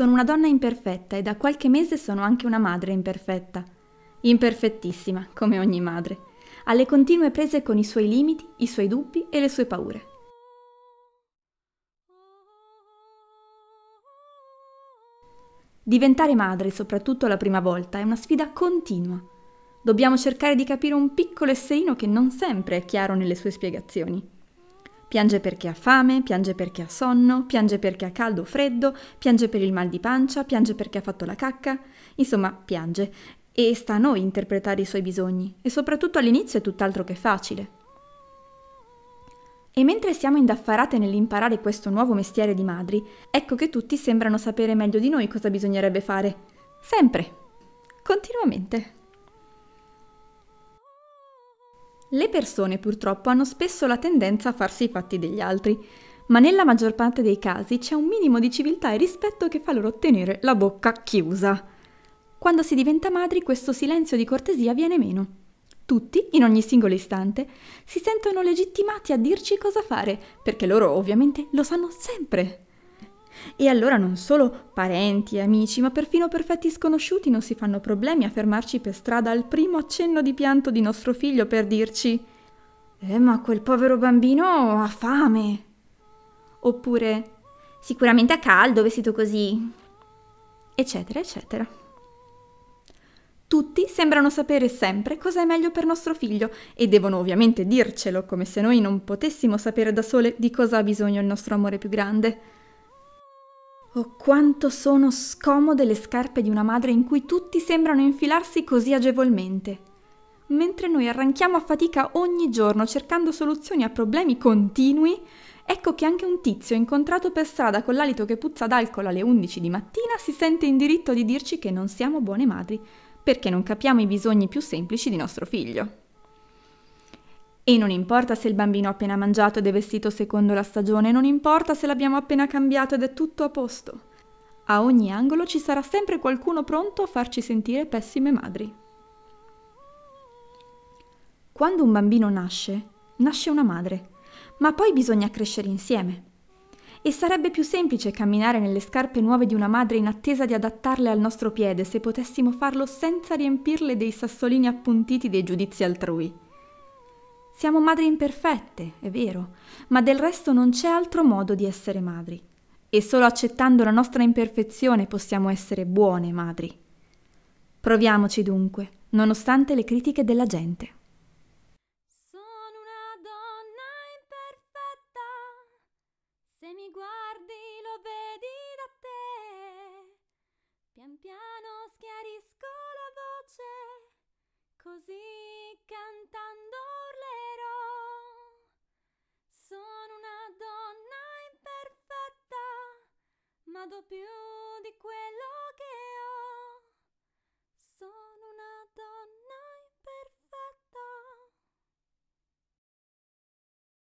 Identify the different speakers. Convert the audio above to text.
Speaker 1: Sono una donna imperfetta e da qualche mese sono anche una madre imperfetta. Imperfettissima, come ogni madre. Alle continue prese con i suoi limiti, i suoi dubbi e le sue paure. Diventare madre, soprattutto la prima volta, è una sfida continua. Dobbiamo cercare di capire un piccolo esserino che non sempre è chiaro nelle sue spiegazioni. Piange perché ha fame, piange perché ha sonno, piange perché ha caldo o freddo, piange per il mal di pancia, piange perché ha fatto la cacca, insomma piange. E sta a noi interpretare i suoi bisogni, e soprattutto all'inizio è tutt'altro che facile. E mentre siamo indaffarate nell'imparare questo nuovo mestiere di madri, ecco che tutti sembrano sapere meglio di noi cosa bisognerebbe fare. Sempre. Continuamente. Le persone purtroppo hanno spesso la tendenza a farsi i fatti degli altri, ma nella maggior parte dei casi c'è un minimo di civiltà e rispetto che fa loro tenere la bocca chiusa. Quando si diventa madri questo silenzio di cortesia viene meno. Tutti, in ogni singolo istante, si sentono legittimati a dirci cosa fare, perché loro ovviamente lo sanno sempre. E allora non solo parenti, e amici, ma perfino perfetti sconosciuti non si fanno problemi a fermarci per strada al primo accenno di pianto di nostro figlio per dirci Eh ma quel povero bambino ha fame. Oppure Sicuramente ha caldo, vestito così. eccetera, eccetera. Tutti sembrano sapere sempre cosa è meglio per nostro figlio e devono ovviamente dircelo, come se noi non potessimo sapere da sole di cosa ha bisogno il nostro amore più grande. Oh, quanto sono scomode le scarpe di una madre in cui tutti sembrano infilarsi così agevolmente. Mentre noi arranchiamo a fatica ogni giorno cercando soluzioni a problemi continui, ecco che anche un tizio incontrato per strada con l'alito che puzza d'alcol alle 11 di mattina si sente in diritto di dirci che non siamo buone madri, perché non capiamo i bisogni più semplici di nostro figlio. E non importa se il bambino ha appena mangiato ed è vestito secondo la stagione, non importa se l'abbiamo appena cambiato ed è tutto a posto. A ogni angolo ci sarà sempre qualcuno pronto a farci sentire pessime madri. Quando un bambino nasce, nasce una madre, ma poi bisogna crescere insieme. E sarebbe più semplice camminare nelle scarpe nuove di una madre in attesa di adattarle al nostro piede se potessimo farlo senza riempirle dei sassolini appuntiti dei giudizi altrui. Siamo madri imperfette, è vero, ma del resto non c'è altro modo di essere madri. E solo accettando la nostra imperfezione possiamo essere buone madri. Proviamoci dunque, nonostante le critiche della gente.
Speaker 2: the pure